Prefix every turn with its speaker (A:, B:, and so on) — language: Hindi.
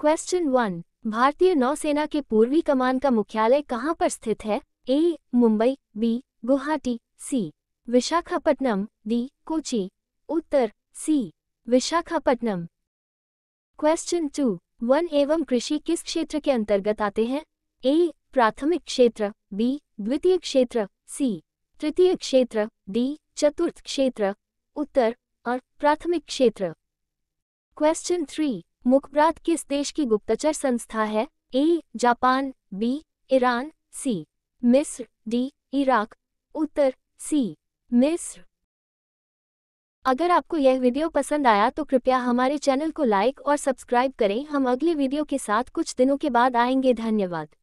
A: क्वेश्चन वन भारतीय नौसेना के पूर्वी कमान का मुख्यालय कहाँ पर स्थित है A Mumbai B Guwahati C Visakhapatnam D Kochi उत्तर C Visakhapatnam question two one एवं कृषि किस क्षेत्र के अंतर्गत आते हैं ए प्राथमिक क्षेत्र बी द्वितीय क्षेत्र सी तृतीय क्षेत्र डी चतुर्थ क्षेत्र उत्तर और प्राथमिक क्षेत्र क्वेश्चन थ्री मुखब्रात किस देश की गुप्तचर संस्था है A Japan B Iran C मिस्र डी इराक उत्तर सी मिस्र अगर आपको यह वीडियो पसंद आया तो कृपया हमारे चैनल को लाइक और सब्सक्राइब करें हम अगले वीडियो के साथ कुछ दिनों के बाद आएंगे धन्यवाद